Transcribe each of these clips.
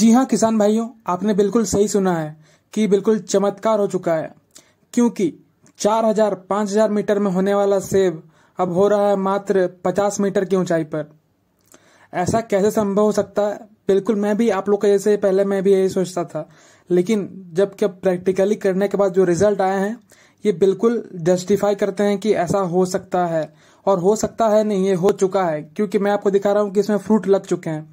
जी हाँ किसान भाइयों आपने बिल्कुल सही सुना है कि बिल्कुल चमत्कार हो चुका है क्योंकि 4000 5000 मीटर में होने वाला सेब अब हो रहा है मात्र 50 मीटर की ऊंचाई पर ऐसा कैसे संभव हो सकता है बिल्कुल मैं भी आप लोग जैसे पहले मैं भी यही सोचता था लेकिन जब कि प्रैक्टिकली करने के बाद जो रिजल्ट आए हैं ये बिल्कुल जस्टिफाई करते हैं कि ऐसा हो सकता है और हो सकता है नहीं ये हो चुका है क्योंकि मैं आपको दिखा रहा हूँ कि इसमें फ्रूट लग चुके हैं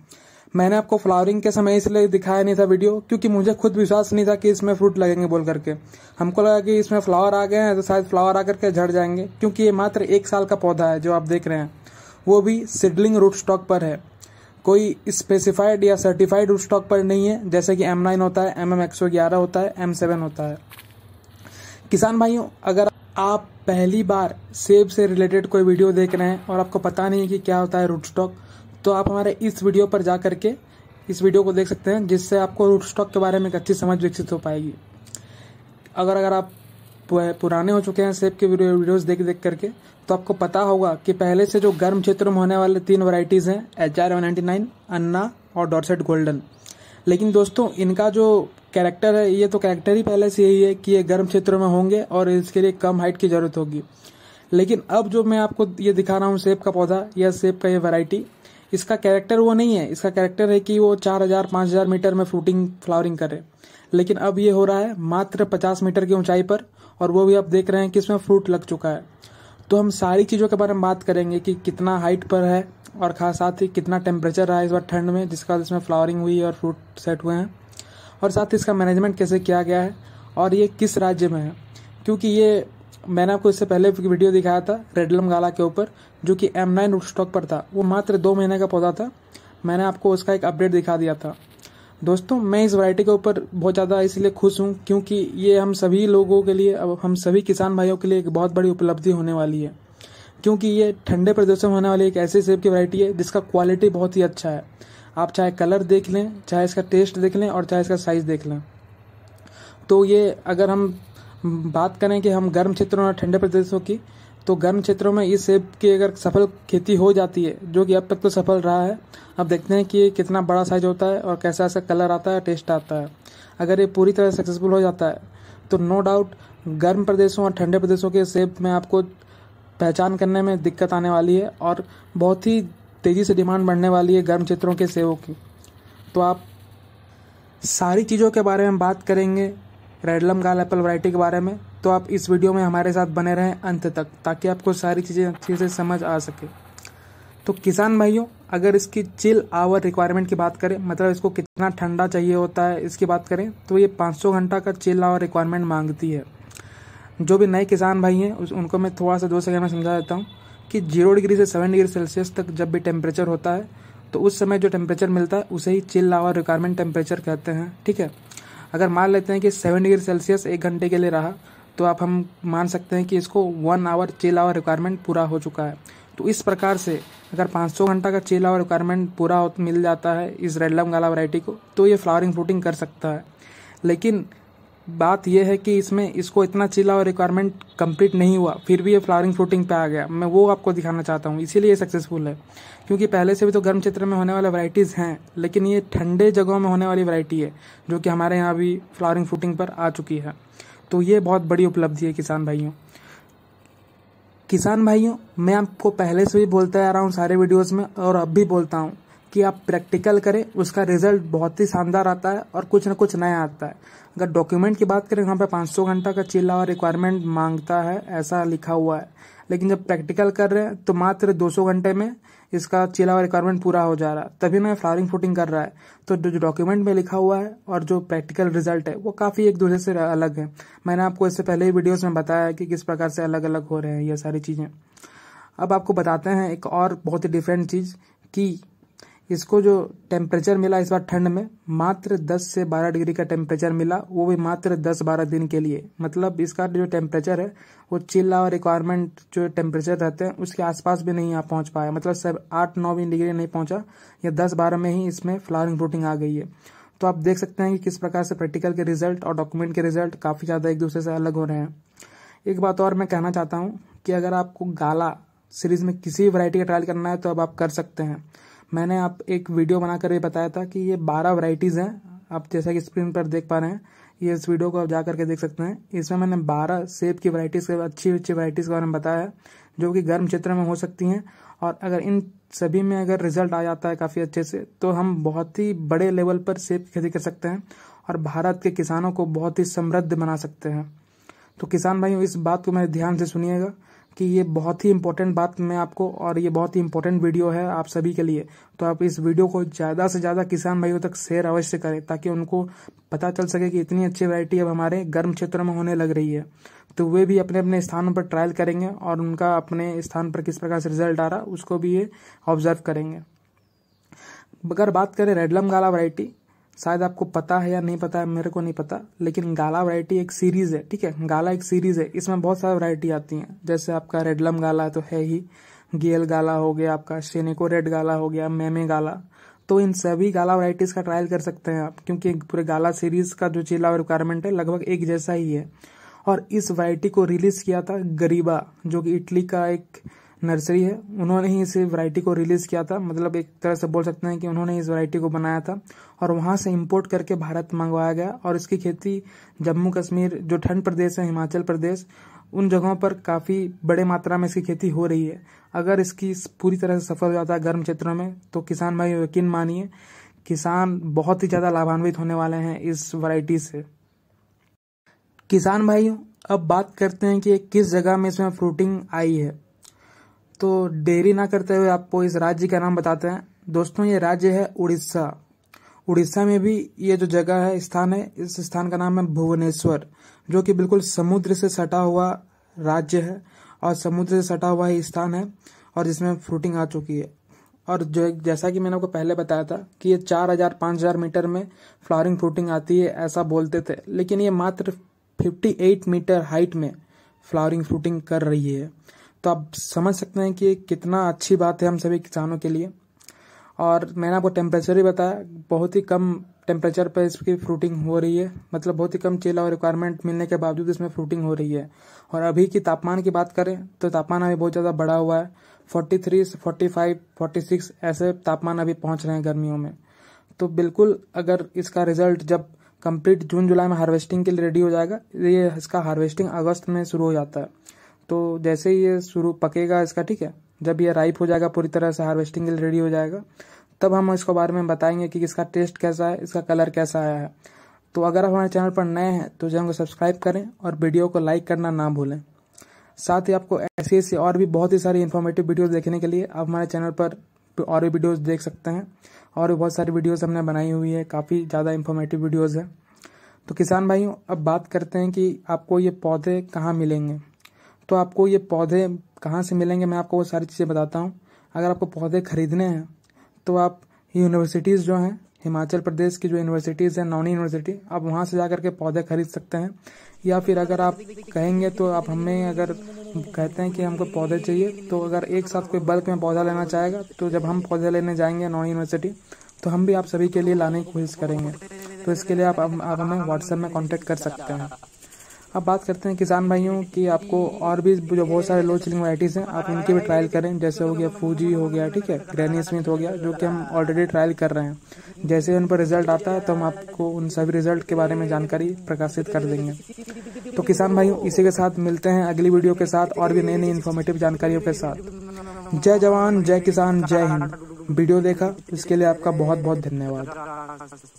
मैंने आपको फ्लावरिंग के समय इसलिए दिखाया नहीं था वीडियो क्योंकि मुझे खुद विश्वास नहीं था कि इसमें फ्रूट लगेंगे बोल करके हमको लगा कि इसमें फ्लावर आ गए हैं तो शायद फ्लावर आकर के झड़ जाएंगे क्योंकि ये मात्र एक साल का पौधा है जो आप देख रहे हैं वो भी सिडलिंग रूट स्टॉक पर है कोई स्पेसिफाइड या सर्टिफाइड रूट स्टॉक पर नहीं है जैसे कि एम नाइन होता है एम एम ग्यारह होता है एम सेवन होता है किसान भाइयों अगर आप पहली बार सेब से रिलेटेड कोई वीडियो देख रहे हैं और आपको पता नहीं है कि क्या होता है रूट स्टॉक तो आप हमारे इस वीडियो पर जा करके इस वीडियो को देख सकते हैं जिससे आपको रूट स्टॉक के बारे में एक अच्छी समझ विकसित हो पाएगी अगर अगर आप पुराने हो चुके हैं सेब के वीडियो, देख देख करके तो आपको पता होगा कि पहले से जो गर्म क्षेत्र में होने वाले तीन वराइटीज़ हैं एच आर अन्ना और डॉर्सेट गोल्डन लेकिन दोस्तों इनका जो कैरेक्टर है ये तो कैरेक्टर ही पहले से यही है कि ये गर्म क्षेत्रों में होंगे और इसके लिए कम हाइट की ज़रूरत होगी लेकिन अब जो मैं आपको ये दिखा रहा हूँ सेब का पौधा या सेब का ये वैरायटी इसका कैरेक्टर वो नहीं है इसका कैरेक्टर है कि वो चार हजार पाँच हजार मीटर में फ्रूटिंग फ्लावरिंग करे लेकिन अब ये हो रहा है मात्र पचास मीटर की ऊंचाई पर और वो भी आप देख रहे हैं कि इसमें फ्रूट लग चुका है तो हम सारी चीज़ों के बारे में बात करेंगे कि कितना हाइट पर है और खास साथ ही कितना टेम्परेचर रहा है इस बार ठंड में जिसका इसमें फ्लावरिंग हुई और फ्रूट सेट हुए हैं और साथ ही इसका मैनेजमेंट कैसे किया गया है और ये किस राज्य में है क्योंकि ये मैंने आपको इससे पहले वीडियो दिखाया था रेडलम गाला के ऊपर जो कि एम नाइन स्टॉक पर था वो मात्र दो महीने का पौधा था मैंने आपको उसका एक अपडेट दिखा दिया था दोस्तों मैं इस वैरायटी के ऊपर बहुत ज़्यादा इसलिए खुश हूँ क्योंकि ये हम सभी लोगों के लिए अब हम सभी किसान भाइयों के लिए एक बहुत बड़ी उपलब्धि होने वाली है क्योंकि ये ठंडे प्रदेशों में होने वाली एक ऐसी सेब की वैरायटी है जिसका क्वालिटी बहुत ही अच्छा है आप चाहे कलर देख लें चाहे इसका टेस्ट देख लें और चाहे इसका साइज़ देख लें तो ये अगर हम बात करें कि हम गर्म क्षेत्रों और ठंडे प्रदेशों की तो गर्म क्षेत्रों में इस सेब की अगर सफल खेती हो जाती है जो कि अब तक तो सफल रहा है अब देखते हैं कि ये कितना बड़ा साइज होता है और कैसा ऐसा कलर आता है टेस्ट आता है अगर ये पूरी तरह सक्सेसफुल हो जाता है तो नो डाउट गर्म प्रदेशों और ठंडे प्रदेशों के सेब में आपको पहचान करने में दिक्कत आने वाली है और बहुत ही तेज़ी से डिमांड बढ़ने वाली है गर्म क्षेत्रों के सेबों की तो आप सारी चीज़ों के बारे में बात करेंगे रेडलम गाल एप्पल वराइटी के बारे में तो आप इस वीडियो में हमारे साथ बने रहें अंत तक ताकि आपको सारी चीज़ें अच्छे से समझ आ सके तो किसान भाइयों अगर इसकी चिल आवर रिक्वायरमेंट की बात करें मतलब इसको कितना ठंडा चाहिए होता है इसकी बात करें तो ये 500 घंटा का चिल आवर रिक्वायरमेंट मांगती है जो भी नए किसान भाई हैं उनको मैं थोड़ा सा दो सेकंड में समझा देता हूँ कि जीरो डिग्री से सेवन डिग्री सेल्सियस तक जब भी टेम्परेचर होता है तो उस समय जो टेम्परेचर मिलता है उसे ही चिल आवर रिक्वायरमेंट टेम्परेचर कहते हैं ठीक है अगर मान लेते हैं कि सेवन डिग्री सेल्सियस एक घंटे के लिए रहा तो आप हम मान सकते हैं कि इसको one hour chill hour requirement पूरा हो चुका है तो इस प्रकार से अगर 500 घंटा का चेल आवर रिक्वायरमेंट पूरा हो मिल जाता है इस रेडलम गाला वैरायटी को तो ये फ्लावरिंग फ्रूटिंग कर सकता है लेकिन बात यह है कि इसमें इसको इतना चिल्ला और रिक्वायरमेंट कंप्लीट नहीं हुआ फिर भी ये फ्लावरिंग फ्रूटिंग पे आ गया मैं वो आपको दिखाना चाहता हूँ इसीलिए सक्सेसफुल है क्योंकि पहले से भी तो गर्म क्षेत्र में होने वाले वराइटीज़ हैं लेकिन ये ठंडे जगहों में होने वाली वरायटी है जो कि हमारे यहाँ भी फ्लावरिंग फ्रूटिंग पर आ चुकी है तो ये बहुत बड़ी उपलब्धि है किसान भाइयों किसान भाइयों मैं आपको पहले से भी बोलता आ रहा हूँ सारे वीडियोज़ में और अब भी बोलता हूँ कि आप प्रैक्टिकल करें उसका रिजल्ट बहुत ही शानदार आता है और कुछ ना कुछ नया आता है अगर डॉक्यूमेंट की बात करें वहाँ पे 500 घंटा का चिल्ला और रिक्वायरमेंट मांगता है ऐसा लिखा हुआ है लेकिन जब प्रैक्टिकल कर रहे हैं तो मात्र 200 घंटे में इसका चिल्ला और रिक्वायरमेंट पूरा हो जा रहा है तभी मैं फ्लावरिंग फूटिंग कर रहा है तो जो डॉक्यूमेंट में लिखा हुआ है और जो प्रैक्टिकल रिजल्ट है वो काफ़ी एक दूसरे से अलग है मैंने आपको इससे पहले ही वीडियोज़ में बताया है कि किस प्रकार से अलग अलग हो रहे हैं ये सारी चीज़ें अब आपको बताते हैं एक और बहुत ही डिफरेंट चीज़ कि इसको जो टेम्परेचर मिला इस बार ठंड में मात्र 10 से 12 डिग्री का टेम्परेचर मिला वो भी मात्र 10-12 दिन के लिए मतलब इसका जो टेम्परेचर है वो चिल्ला और रिक्वायरमेंट जो टेम्परेचर रहते हैं उसके आसपास भी नहीं आ पहुंच पाया मतलब सब आठ नौ भी डिग्री नहीं पहुंचा या दस बारह में ही इसमें फ्लावरिंग फ्रूटिंग आ गई है तो आप देख सकते हैं कि किस प्रकार से प्रैक्टिकल के रिजल्ट और डॉक्यूमेंट के रिजल्ट काफ़ी ज़्यादा एक दूसरे से अलग हो रहे हैं एक बात और मैं कहना चाहता हूँ कि अगर आपको गाला सीरीज में किसी भी वैरायटी का ट्रायल करना है तो अब आप कर सकते हैं मैंने आप एक वीडियो बनाकर भी बताया था कि ये बारह वराइटीज़ हैं आप जैसा कि स्क्रीन पर देख पा रहे हैं ये इस वीडियो को आप जा करके देख सकते हैं इसमें मैंने बारह सेब की वराइटीज़ के अच्छी अच्छी वराइटीज़ के बारे में बताया है जो कि गर्म क्षेत्र में हो सकती हैं और अगर इन सभी में अगर रिजल्ट आ जाता है काफ़ी अच्छे से तो हम बहुत ही बड़े लेवल पर सेब की खेती कर सकते हैं और भारत के किसानों को बहुत ही समृद्ध बना सकते हैं तो किसान भाइयों इस बात को मेरे ध्यान से सुनिएगा कि ये बहुत ही इंपॉर्टेंट बात मैं आपको और ये बहुत ही इंपॉर्टेंट वीडियो है आप सभी के लिए तो आप इस वीडियो को ज़्यादा से ज़्यादा किसान भाइयों तक शेयर अवश्य करें ताकि उनको पता चल सके कि इतनी अच्छी वैरायटी अब हमारे गर्म क्षेत्रों में होने लग रही है तो वे भी अपने अपने स्थानों पर ट्रायल करेंगे और उनका अपने स्थान पर किस प्रकार से रिजल्ट आ रहा उसको भी ये ऑब्जर्व करेंगे अगर बात करें रेडलम गाला वरायटी शायद आपको पता है या नहीं पता है मेरे को नहीं पता लेकिन गाला वैरायटी एक सीरीज है ठीक है गाला एक सीरीज है इसमें बहुत सारी वैरायटी आती हैं जैसे आपका रेडलम गाला तो है ही गेल गाला हो गया आपका शेनेको रेड गाला हो गया मेमे गाला तो इन सभी गाला वराइटीज़ का ट्रायल कर सकते हैं आप क्योंकि पूरे गाला सीरीज का जो चेला रिक्वायरमेंट है लगभग एक जैसा ही है और इस वरायटी को रिलीज किया था गरीबा जो कि इटली का एक नर्सरी है उन्होंने ही इस वैरायटी को रिलीज़ किया था मतलब एक तरह से बोल सकते हैं कि उन्होंने इस वैरायटी को बनाया था और वहां से इंपोर्ट करके भारत मंगवाया गया और इसकी खेती जम्मू कश्मीर जो ठंड प्रदेश है हिमाचल प्रदेश उन जगहों पर काफ़ी बड़े मात्रा में इसकी खेती हो रही है अगर इसकी पूरी तरह से सफल हो जाता है गर्म क्षेत्रों में तो किसान भाई यकीन मानिए किसान बहुत ही ज़्यादा लाभान्वित होने वाले हैं इस वैरायटी से किसान भाइयों अब बात करते हैं कि किस जगह में इसमें फ्रूटिंग आई है तो देरी ना करते हुए आपको इस राज्य का नाम बताते हैं दोस्तों ये राज्य है उड़ीसा उड़ीसा में भी ये जो जगह है स्थान है इस स्थान का नाम है भुवनेश्वर जो कि बिल्कुल समुद्र से सटा हुआ राज्य है और समुद्र से सटा हुआ ही स्थान है और जिसमें फ्रूटिंग आ चुकी है और जो जैसा कि मैंने आपको पहले बताया था कि ये चार हजार पाँच हजार मीटर में फ्लावरिंग फ्रूटिंग आती है ऐसा बोलते थे लेकिन ये मात्र फिफ्टी एट मीटर हाइट में फ्लावरिंग फ्रूटिंग कर रही है तो आप समझ सकते हैं कि कितना अच्छी बात है हम सभी किसानों के लिए और मैंने आपको टेम्परेचर ही बताया बहुत ही कम टेम्परेचर पर इसकी फ्रूटिंग हो रही है मतलब बहुत ही कम चेला और रिक्वायरमेंट मिलने के बावजूद इसमें फ्रूटिंग हो रही है और अभी की तापमान की बात करें तो तापमान अभी बहुत ज़्यादा बढ़ा हुआ है forty three forty five forty six ऐसे तापमान अभी पहुंच रहे हैं गर्मियों में तो बिल्कुल अगर इसका रिजल्ट जब कंप्लीट जून जुलाई में हार्वेस्टिंग के लिए रेडी हो जाएगा ये इसका हार्वेस्टिंग अगस्त में शुरू हो जाता है तो जैसे ही ये शुरू पकेगा इसका ठीक है जब ये राइप हो जाएगा पूरी तरह से हार्वेस्टिंग के लिए रेडी हो जाएगा तब हम इसको बारे में बताएंगे कि इसका टेस्ट कैसा है इसका कलर कैसा आया है तो अगर आप हमारे चैनल पर नए हैं तो चैनल को सब्सक्राइब करें और वीडियो को लाइक करना ना भूलें साथ ही आपको ऐसी ऐसी और भी बहुत ही सारी इन्फॉर्मेटिव वीडियोज़ देखने के लिए आप हमारे चैनल पर और भी वीडियोज़ देख सकते हैं और भी बहुत सारी वीडियोज़ हमने बनाई हुई है काफ़ी ज़्यादा इन्फॉर्मेटिव वीडियोज़ है तो किसान भाइयों अब बात करते हैं कि आपको ये पौधे कहाँ मिलेंगे तो आपको ये पौधे कहाँ से मिलेंगे मैं आपको वो सारी चीज़ें बताता हूँ अगर आपको पौधे खरीदने हैं तो आप यूनिवर्सिटीज़ जो हैं हिमाचल प्रदेश की जो यूनिवर्सिटीज़ हैं नौनी यूनिवर्सिटी आप वहाँ से जा के पौधे खरीद सकते हैं या फिर अगर आप कहेंगे तो आप हमें अगर कहते हैं कि हमको पौधे चाहिए तो अगर एक साथ कोई बल्क में पौधा लेना चाहेगा तो जब हम पौधे लेने जाएंगे नौनी यूनिवर्सिटी तो हम भी आप सभी के लिए लाने की कोशिश करेंगे तो इसके लिए आप आप हमें व्हाट्सएप में कॉन्टेक्ट कर सकते हैं अब बात करते हैं किसान भाइयों की आपको और भी जो बहुत सारे लो चिलिंग वराइटीज़ हैं आप उनकी भी ट्रायल करें जैसे हो गया फूजी हो गया ठीक है ग्रैनी स्मिथ हो गया जो कि हम ऑलरेडी ट्रायल कर रहे हैं जैसे उन पर रिजल्ट आता है तो हम आपको उन सभी रिजल्ट के बारे में जानकारी प्रकाशित कर देंगे तो किसान भाइयों इसी के साथ मिलते हैं अगली वीडियो के साथ और भी नई नई इन्फॉर्मेटिव जानकारियों के साथ जय जवान जय किसान जय हिंद वीडियो देखा इसके लिए आपका बहुत बहुत धन्यवाद